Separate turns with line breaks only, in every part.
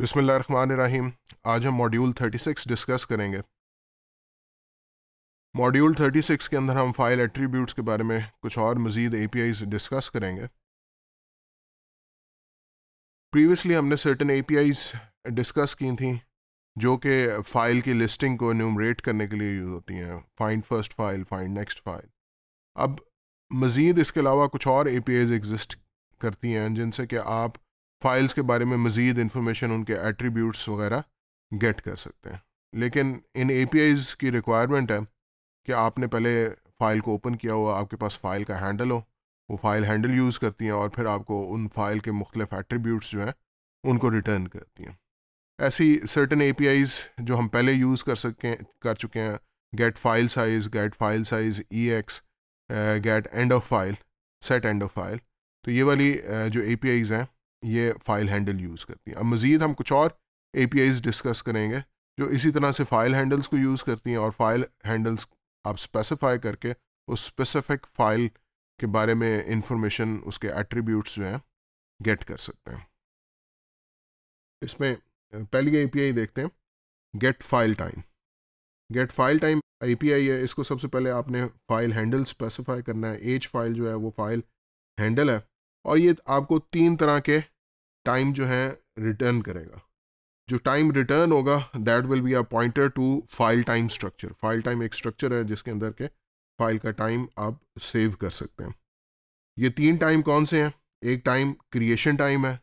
बिसमीम आज हम मॉड्यूल 36 डिस्कस करेंगे मॉड्यूल 36 के अंदर हम फाइल एट्रीब्यूट्स के बारे में कुछ और मज़ीद ए डिस्कस करेंगे प्रीवियसली हमने सर्टन ए डिस्कस की थी जो कि फ़ाइल की लिस्टिंग को न्यूमरेट करने के लिए यूज़ होती हैं find first file find next file अब मज़ीद इसके अलावा कुछ और ए एग्जिस्ट करती हैं जिनसे कि आप फाइल्स के बारे में मज़ीद इन्फॉर्मेशन उनके एट्रीब्यूट्स वगैरह गेट कर सकते हैं लेकिन इन ए की रिक्वायरमेंट है कि आपने पहले फ़ाइल को ओपन किया हुआ आपके पास फ़ाइल का हैंडल हो वो फ़ाइल हैंडल यूज़ करती हैं और फिर आपको उन फ़ाइल के मुख्तफ एट्रीब्यूट्स जो हैं उनको रिटर्न करती हैं ऐसी सर्टन ए जो हम पहले यूज़ कर सकें कर चुके हैं get file size get file size E X get end of file set end of file तो ये वाली uh, जो ए हैं ये फाइल हैंडल यूज़ करती हैं अब मज़ीद हम कुछ और ए डिस्कस करेंगे जो इसी तरह से फाइल हैंडल्स को यूज़ करती हैं और फाइल हैंडल्स आप स्पेसिफाई करके उस स्पेसिफिक फाइल के बारे में इंफॉर्मेशन उसके एट्रीब्यूट्स जो हैं गेट कर सकते हैं इसमें पहली आई देखते हैं get file time get file time आई है इसको सबसे पहले आपने फाइल हैंडल स्पेसिफाई करना है एज फाइल जो है वो फाइल हैंडल है और ये आपको तीन तरह के टाइम जो है रिटर्न करेगा जो टाइम रिटर्न होगा that will be a pointer to file time structure file time एक स्ट्रक्चर है जिसके अंदर के फाइल का टाइम आप सेव कर सकते हैं ये तीन टाइम कौन से हैं एक टाइम क्रिएशन टाइम है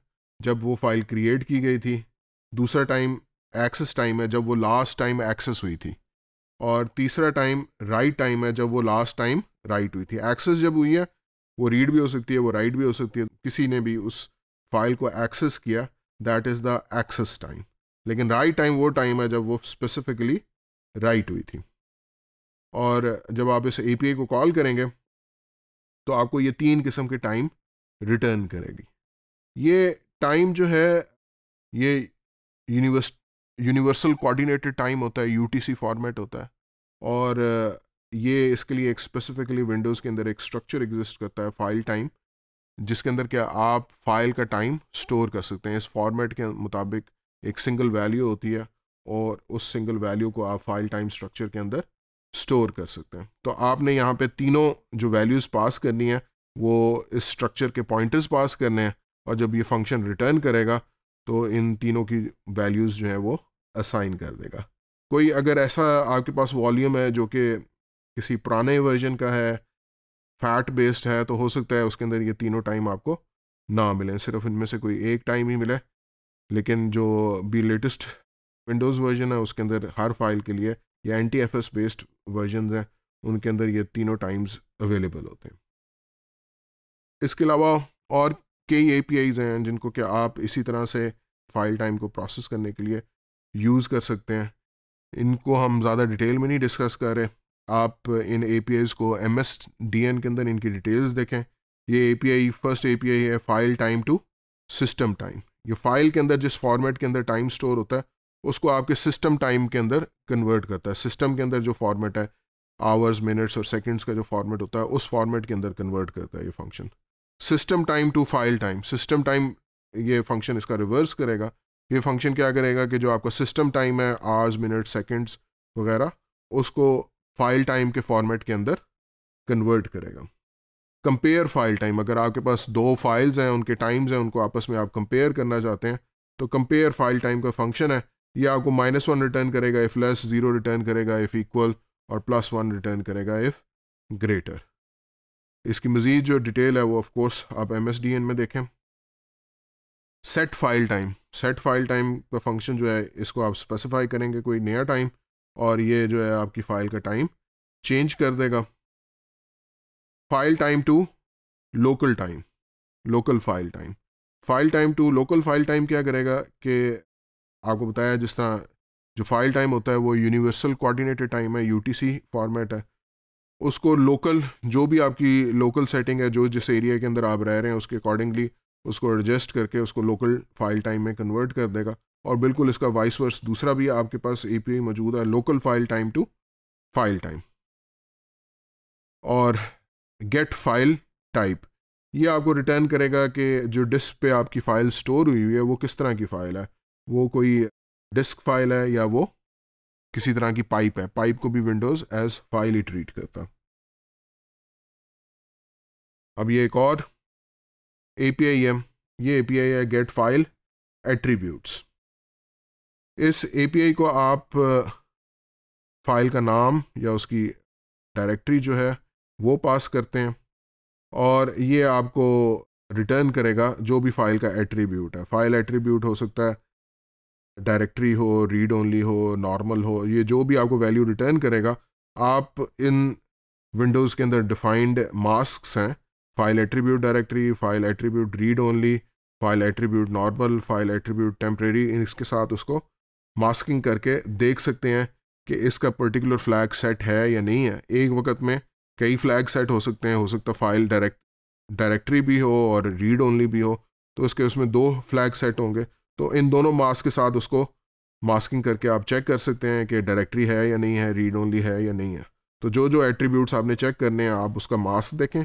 जब वो फाइल क्रिएट की गई थी दूसरा टाइम एक्सेस टाइम है जब वो लास्ट टाइम एक्सेस हुई थी और तीसरा टाइम राइट टाइम है जब वो लास्ट टाइम राइट हुई थी एक्सेस जब हुई है वो रीड भी हो सकती है वो राइट भी हो सकती है किसी ने भी उस फाइल को एक्सेस किया that is the access time लेकिन राइट टाइम वो टाइम है जब वो स्पेसिफिकली राइट हुई थी और जब आप इस ए को कॉल करेंगे तो आपको ये तीन किस्म के टाइम रिटर्न करेगी ये टाइम जो है ये यूनिवर्स यूनिवर्सल कोऑर्डिनेटेड टाइम होता है यूटीसी फॉर्मेट होता है और ये इसके लिए एक स्पेसिफिकली विंडोज़ के अंदर एक स्ट्रक्चर एग्जिस्ट करता है फाइल टाइम जिसके अंदर क्या आप फाइल का टाइम स्टोर कर सकते हैं इस फॉर्मेट के मुताबिक एक सिंगल वैल्यू होती है और उस सिंगल वैल्यू को आप फाइल टाइम स्ट्रक्चर के अंदर स्टोर कर सकते हैं तो आपने यहाँ पे तीनों जो वैल्यूज़ पास करनी है वो इस स्ट्रक्चर के पॉइंटर्स पास करने हैं और जब ये फंक्शन रिटर्न करेगा तो इन तीनों की वैल्यूज़ जो हैं वो असाइन कर देगा कोई अगर ऐसा आपके पास वॉल्यूम है जो कि किसी पुराने वर्जन का है फैट बेस्ड है तो हो सकता है उसके अंदर ये तीनों टाइम आपको ना मिलें सिर्फ इनमें से कोई एक टाइम ही मिले लेकिन जो बी लेटेस्ट विंडोज़ वर्जन है उसके अंदर हर फाइल के लिए या N T F S based version हैं उनके अंदर ये तीनों टाइम्स अवेलेबल होते हैं इसके अलावा और कई ए पी आईज हैं जिनको कि आप इसी तरह से फाइल टाइम को प्रोसेस करने के लिए यूज़ कर सकते हैं इनको हम ज़्यादा डिटेल में नहीं डिस्कस कर रहे आप इन ए को एम एस डी एन के अंदर इनकी डिटेल्स देखें ये A P I first A P I है file time to system time ये फाइल के अंदर जिस फॉर्मेट के अंदर टाइम स्टोर होता है उसको आपके सिस्टम टाइम के अंदर कन्वर्ट करता है सिस्टम के अंदर जो फॉर्मेट है आवर्स मिनट्स और सेकंड्स का जो फॉर्मेट होता है उस फॉर्मेट के अंदर कन्वर्ट करता है ये function system time to file time system time ये फंक्शन इसका रिवर्स करेगा ये फंक्शन क्या करेगा कि जो आपका सिस्टम टाइम है आवर्स मिनट सेकेंड्स वगैरह उसको फाइल टाइम के फॉर्मेट के अंदर कन्वर्ट करेगा कंपेयर फाइल टाइम अगर आपके पास दो फाइल्स हैं उनके टाइम्स हैं उनको आपस में आप कंपेयर करना चाहते हैं तो कंपेयर फाइल टाइम का फंक्शन है ये आपको माइनस वन रिटर्न करेगा इफ़ लेस ज़ीरो रिटर्न करेगा इफ़ इक्वल और प्लस वन रिटर्न करेगा इफ़ ग्रेटर इसकी मज़ीद जो डिटेल है वो ऑफ कोर्स आप एम एस डी एन में देखें set file time set file time का फंक्शन जो है इसको आप स्पेसिफाई करेंगे कोई नया टाइम और ये जो है आपकी फ़ाइल का टाइम चेंज कर देगा file time to local time local file time file time to local file time क्या करेगा कि आपको बताया जिस तरह जो फाइल टाइम होता है वो यूनिवर्सल कोऑर्डिनेटेड टाइम है यूटीसी फॉर्मेट है उसको लोकल जो भी आपकी लोकल सेटिंग है जो जिस एरिया के अंदर आप रह रहे हैं उसके अकॉर्डिंगली उसको एडजस्ट करके उसको लोकल फाइल टाइम में कन्वर्ट कर देगा और बिल्कुल इसका वाइस वर्स दूसरा भी आपके पास एपीआई मौजूद है local file time to file time और गेट फाइल टाइप ये आपको रिटर्न करेगा कि जो डिस्क पे आपकी फ़ाइल स्टोर हुई हुई है वो किस तरह की फ़ाइल है वो कोई डिस्क फाइल है या वो किसी तरह की पाइप है पाइप को भी विंडोज़ एज फाइल ही ट्रीट करता अब ये एक और ए पी आई एम ये ए पी आई है गेट फाइल एट्रीब्यूट्स इस एपीआई को आप फाइल का नाम या उसकी डायरेक्टरी जो है वो पास करते हैं और ये आपको रिटर्न करेगा जो भी फाइल का एट्रीब्यूट है फाइल एट्रीब्यूट हो सकता है डायरेक्टरी हो रीड ओनली हो नॉर्मल हो ये जो भी आपको वैल्यू रिटर्न करेगा आप इन विंडोज़ के अंदर डिफाइंड मास्क हैं file attribute directory file attribute read only file attribute normal file attribute temporary इसके साथ उसको मास्किंग करके देख सकते हैं कि इसका पर्टिकुलर फ्लैग सेट है या नहीं है एक वक्त में कई फ्लैग सेट हो सकते हैं हो सकता है फाइल डायरेक्ट डायरेक्टरी भी हो और रीड ओनली भी हो तो इसके उसमें दो फ्लैग सेट होंगे तो इन दोनों मास्क के साथ उसको मास्किंग करके आप चेक कर सकते हैं कि डायरेक्टरी है या नहीं है रीड ओनली है या नहीं है तो जो जो एट्रीब्यूट्स आपने चेक करने हैं आप उसका मास्क देखें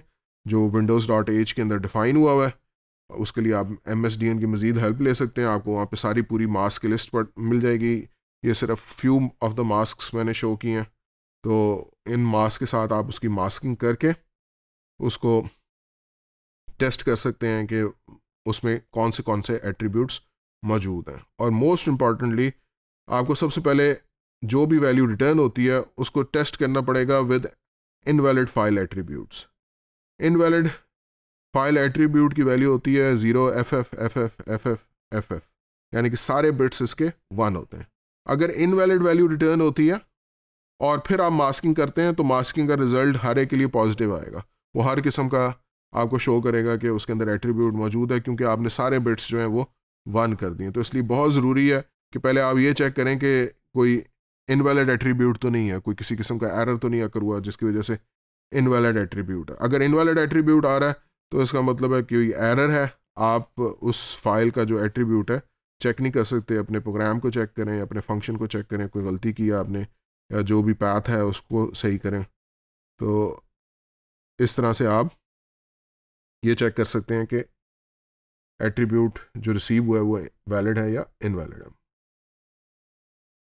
जो विंडोज़ डॉट एच के अंदर डिफाइन हुआ हुआ है उसके लिए आप एम एस डी एन की मज़ीद हेल्प ले सकते हैं आपको वहाँ पर सारी पूरी मास्क की लिस्ट पर मिल जाएगी ये सिर्फ फ्यू ऑफ द मास्क मैंने शो किए हैं तो इन मास्क के साथ आप उसकी मास्किंग करके उसको टेस्ट कर सकते हैं कि उसमें कौन से कौन से एट्रीब्यूट्स मौजूद हैं और मोस्ट इम्पॉर्टेंटली आपको सबसे पहले जो भी वैल्यू रिटर्न होती है उसको टेस्ट करना पड़ेगा with invalid file attributes invalid file attribute की वैल्यू होती है zero F F F F F F F F यानी कि सारे बिट्स इसके वन होते हैं अगर इनवैलिड वैल्यू रिटर्न होती है और फिर आप मास्किंग करते हैं तो मास्किंग का रिजल्ट हर एक के लिए पॉजिटिव आएगा वो हर किस्म का आपको शो करेगा कि उसके अंदर एट्रीब्यूट मौजूद है क्योंकि आपने सारे बिट्स जो हैं वो वन कर दिए तो इसलिए बहुत ज़रूरी है कि पहले आप ये चेक करें कि कोई इनवैलिड एट्रीब्यूट तो नहीं है कोई किसी किस्म का एरर तो नहीं आकर हुआ जिसकी वजह से इनवैलिड एट्रीब्यूट है अगर इनवैलिड एट्रीब्यूट आ रहा है तो इसका मतलब है कि एरर है आप उस फाइल का जो एट्रीब्यूट है चेक नहीं कर सकते अपने प्रोग्राम को चेक करें अपने फंक्शन को चेक करें कोई गलती की आपने या जो भी पैथ है उसको सही करें तो इस तरह से आप ये चेक कर सकते हैं कि एट्रीब्यूट जो रिसीव हुआ है वो वैलिड है या इनवैलिड है